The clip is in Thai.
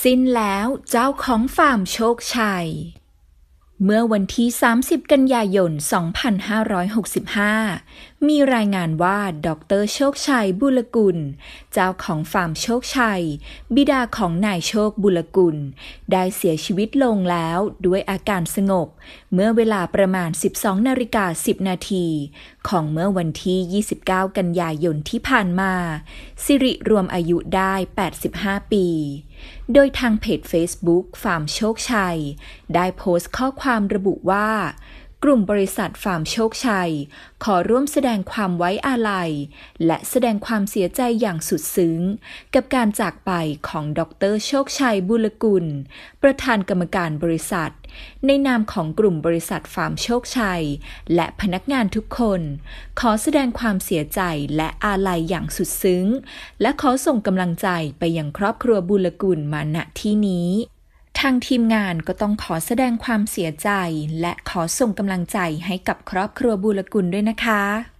สิ้นแล้วเจ้าของฟาร์มโชคชัย เมื่อวันที่30 กันยายน 2565 มีรายงานว่า ดรโชคชัยบุลกุล เจ้าของฟาร์มโชคชัย บิดาของนายโชคบุลกุล ได้เสียชีวิตลงแล้วด้วยอาการสงบ เมื่อเวลาประมาณ 12นาฬิกา10นาทีของเมื่อวันที่ 29 กันยายนที่ผ่านมา สิริรวมอายุได้ 85 ปี โดยทางเพจ Facebook ฟาร์มโชคชัย ได้โพสต์ข้อความระบุว่ากลุ่มบริษัทฟาร์มโชคชัย ขอร่วมแสดงความไว้อาลัย และแสดงความเสียใจอย่างสุดซึ้ง กับการจากไปของดรโชคชัยบุลกุล ประธานกรรมการบริษัท ในนามของกลุ่มบริษัทฟาร์มโชคชัย และพนักงานทุกคน ขอแสดงความเสียใจและอาลัยอย่างสุดซึ้ง และขอส่งกำลังใจไปยังครอบครัวบุลกุลมาณที่นี้างทีมงานก็ต้องขอแสดงความเสียใจ และขอส่งกำลังใจให้กับครอบครัวบูลกุลด้วยนะคะ